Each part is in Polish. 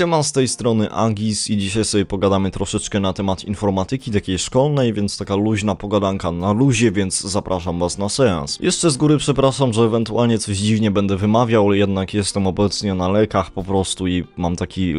Siema, z tej strony Agis i dzisiaj sobie pogadamy troszeczkę na temat informatyki takiej szkolnej, więc taka luźna pogadanka na luzie, więc zapraszam was na seans. Jeszcze z góry przepraszam, że ewentualnie coś dziwnie będę wymawiał, jednak jestem obecnie na lekach po prostu i mam taki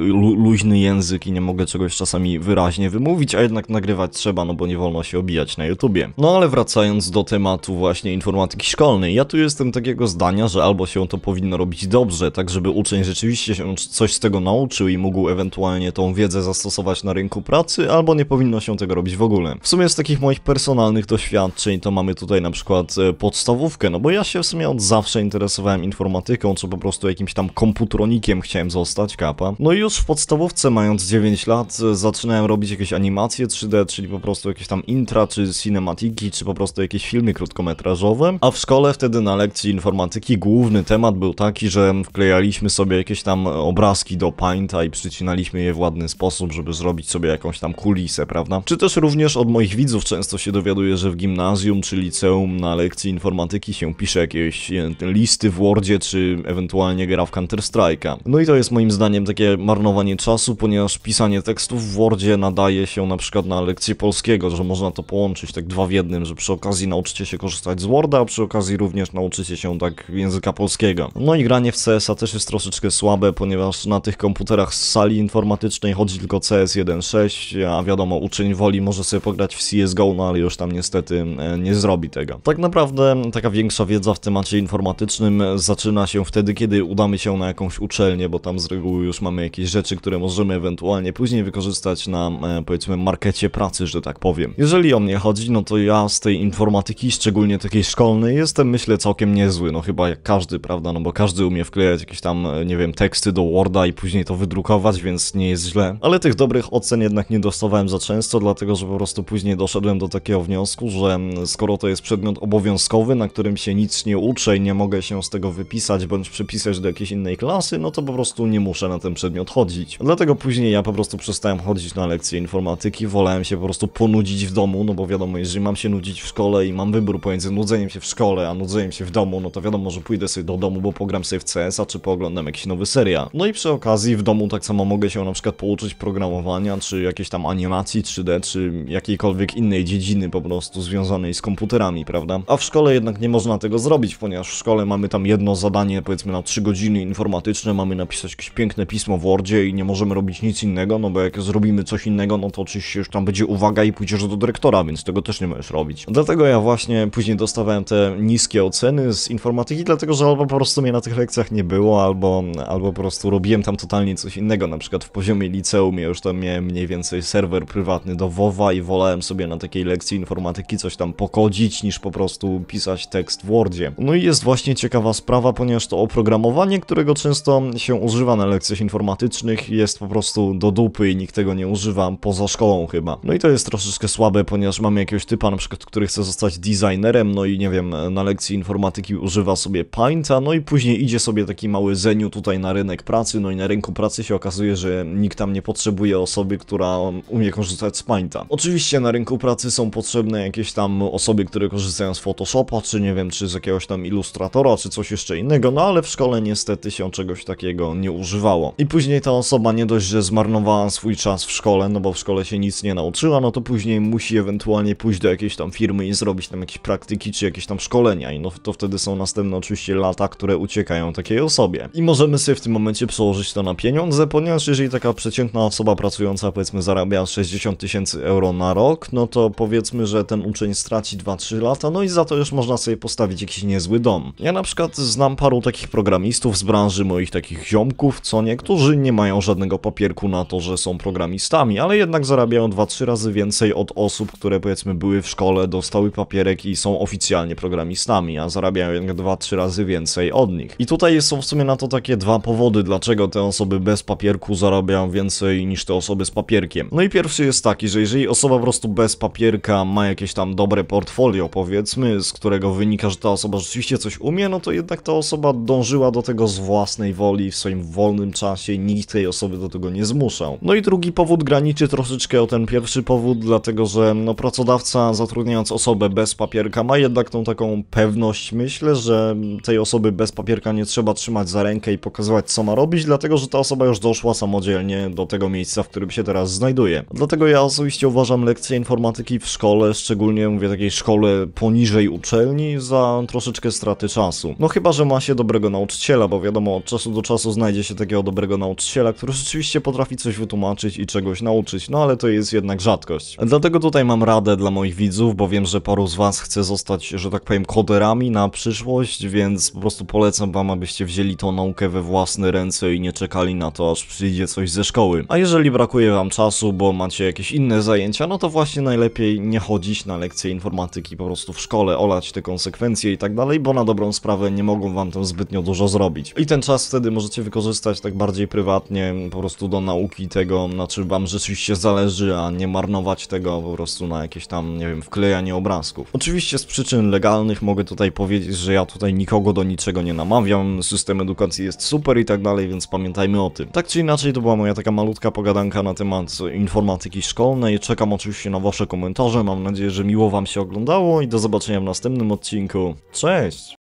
luźny język i nie mogę czegoś czasami wyraźnie wymówić, a jednak nagrywać trzeba, no bo nie wolno się obijać na YouTubie. No ale wracając do tematu właśnie informatyki szkolnej, ja tu jestem takiego zdania, że albo się to powinno robić dobrze, tak żeby uczeń rzeczywiście się coś z tego nauczył i mógł ewentualnie tą wiedzę zastosować na rynku pracy, albo nie powinno się tego robić w ogóle. W sumie z takich moich personalnych doświadczeń to mamy tutaj na przykład e, podstawówkę, no bo ja się w sumie od zawsze interesowałem informatyką, czy po prostu jakimś tam komputronikiem chciałem zostać, kapa. No i już w podstawówce mając 9 lat e, zaczynałem robić jakieś animacje 3D, czyli po prostu jakieś tam intra, czy cinematiki, czy po prostu jakieś filmy krótkometrażowe, a w szkole wtedy na lekcji informatyki główny temat był taki, że wklejaliśmy sobie jakieś tam obrazki do Painta i przycinaliśmy je w ładny sposób, żeby zrobić sobie jakąś tam kulisę, prawda? Czy też również od moich widzów często się dowiaduję, że w gimnazjum czy liceum na lekcji informatyki się pisze jakieś listy w Wordzie, czy ewentualnie gra w Counter-Strike'a. No i to jest moim zdaniem takie marnowanie czasu, ponieważ pisanie tekstów w Wordzie nadaje się na przykład na lekcję polskiego, że można to połączyć tak dwa w jednym, że przy okazji nauczycie się korzystać z Worda, a przy okazji również nauczycie się tak języka polskiego. No i granie w CS-a też jest troszeczkę słabe, ponieważ na tych komputerach komputerach z sali informatycznej chodzi tylko CS 1.6, a wiadomo, uczeń woli może sobie pograć w CSGO, no ale już tam niestety e, nie zrobi tego. Tak naprawdę taka większa wiedza w temacie informatycznym zaczyna się wtedy, kiedy udamy się na jakąś uczelnię, bo tam z reguły już mamy jakieś rzeczy, które możemy ewentualnie później wykorzystać na e, powiedzmy markecie pracy, że tak powiem. Jeżeli o mnie chodzi, no to ja z tej informatyki, szczególnie takiej szkolnej, jestem myślę całkiem niezły, no chyba jak każdy, prawda, no bo każdy umie wklejać jakieś tam, e, nie wiem, teksty do Worda i później to wydarzyć drukować, więc nie jest źle. Ale tych dobrych ocen jednak nie dostawałem za często, dlatego że po prostu później doszedłem do takiego wniosku, że mm, skoro to jest przedmiot obowiązkowy, na którym się nic nie uczę i nie mogę się z tego wypisać bądź przypisać do jakiejś innej klasy, no to po prostu nie muszę na ten przedmiot chodzić. Dlatego później ja po prostu przestałem chodzić na lekcje informatyki, wolałem się po prostu ponudzić w domu, no bo wiadomo, jeżeli mam się nudzić w szkole i mam wybór pomiędzy nudzeniem się w szkole, a nudzeniem się w domu, no to wiadomo, że pójdę sobie do domu, bo pogram sobie w CS-a, czy pooglądam jakiś nowy serial. No i przy okazji w domu tak samo mogę się na przykład pouczyć programowania, czy jakiejś tam animacji 3D, czy jakiejkolwiek innej dziedziny po prostu związanej z komputerami, prawda? A w szkole jednak nie można tego zrobić, ponieważ w szkole mamy tam jedno zadanie, powiedzmy na 3 godziny informatyczne, mamy napisać jakieś piękne pismo w Wordzie i nie możemy robić nic innego, no bo jak zrobimy coś innego, no to oczywiście już tam będzie uwaga i pójdziesz do dyrektora, więc tego też nie możesz robić. Dlatego ja właśnie później dostawałem te niskie oceny z informatyki, dlatego że albo po prostu mnie na tych lekcjach nie było, albo, albo po prostu robiłem tam totalnie coś coś innego, na przykład w poziomie liceum ja już tam miałem mniej więcej serwer prywatny do WoWa i wolałem sobie na takiej lekcji informatyki coś tam pokodzić niż po prostu pisać tekst w Wordzie. No i jest właśnie ciekawa sprawa, ponieważ to oprogramowanie, którego często się używa na lekcjach informatycznych jest po prostu do dupy i nikt tego nie używa poza szkołą chyba. No i to jest troszeczkę słabe, ponieważ mamy jakiegoś typa na przykład, który chce zostać designerem, no i nie wiem, na lekcji informatyki używa sobie Painta, no i później idzie sobie taki mały zeniu tutaj na rynek pracy, no i na rynku pracy akcję się okazuje, że nikt tam nie potrzebuje osoby, która umie korzystać z Paint'a. Oczywiście na rynku pracy są potrzebne jakieś tam osoby, które korzystają z Photoshopa, czy nie wiem, czy z jakiegoś tam ilustratora, czy coś jeszcze innego, no ale w szkole niestety się czegoś takiego nie używało. I później ta osoba nie dość, że zmarnowała swój czas w szkole, no bo w szkole się nic nie nauczyła, no to później musi ewentualnie pójść do jakiejś tam firmy i zrobić tam jakieś praktyki, czy jakieś tam szkolenia i no to wtedy są następne oczywiście lata, które uciekają takiej osobie. I możemy sobie w tym momencie przełożyć to na pieniądze, pieniądze, ponieważ jeżeli taka przeciętna osoba pracująca powiedzmy zarabia 60 tysięcy euro na rok, no to powiedzmy, że ten uczeń straci 2-3 lata, no i za to już można sobie postawić jakiś niezły dom. Ja na przykład znam paru takich programistów z branży moich takich ziomków, co niektórzy nie mają żadnego papierku na to, że są programistami, ale jednak zarabiają 2-3 razy więcej od osób, które powiedzmy były w szkole, dostały papierek i są oficjalnie programistami, a zarabiają jednak 2-3 razy więcej od nich. I tutaj są w sumie na to takie dwa powody, dlaczego te osoby bez z papierku zarabiają więcej niż te osoby z papierkiem. No i pierwszy jest taki, że jeżeli osoba po prostu bez papierka ma jakieś tam dobre portfolio, powiedzmy, z którego wynika, że ta osoba rzeczywiście coś umie, no to jednak ta osoba dążyła do tego z własnej woli, w swoim wolnym czasie, nikt tej osoby do tego nie zmuszał. No i drugi powód graniczy troszeczkę o ten pierwszy powód, dlatego że no pracodawca zatrudniając osobę bez papierka ma jednak tą taką pewność, myślę, że tej osoby bez papierka nie trzeba trzymać za rękę i pokazywać co ma robić, dlatego że ta osoba już doszła samodzielnie do tego miejsca, w którym się teraz znajduje. Dlatego ja osobiście uważam lekcje informatyki w szkole, szczególnie mówię takiej szkole poniżej uczelni, za troszeczkę straty czasu. No chyba, że ma się dobrego nauczyciela, bo wiadomo, od czasu do czasu znajdzie się takiego dobrego nauczyciela, który rzeczywiście potrafi coś wytłumaczyć i czegoś nauczyć, no ale to jest jednak rzadkość. Dlatego tutaj mam radę dla moich widzów, bo wiem, że paru z was chce zostać, że tak powiem, koderami na przyszłość, więc po prostu polecam wam, abyście wzięli tą naukę we własne ręce i nie czekali na to, to aż przyjdzie coś ze szkoły. A jeżeli brakuje wam czasu, bo macie jakieś inne zajęcia, no to właśnie najlepiej nie chodzić na lekcje informatyki po prostu w szkole, olać te konsekwencje i tak dalej, bo na dobrą sprawę nie mogą wam tam zbytnio dużo zrobić. I ten czas wtedy możecie wykorzystać tak bardziej prywatnie, po prostu do nauki tego, na czym wam rzeczywiście zależy, a nie marnować tego po prostu na jakieś tam, nie wiem, wklejanie obrazków. Oczywiście z przyczyn legalnych mogę tutaj powiedzieć, że ja tutaj nikogo do niczego nie namawiam, system edukacji jest super i tak dalej, więc pamiętajmy o tym. Tak czy inaczej to była moja taka malutka pogadanka na temat informatyki szkolnej. Czekam oczywiście na wasze komentarze, mam nadzieję, że miło wam się oglądało i do zobaczenia w następnym odcinku. Cześć!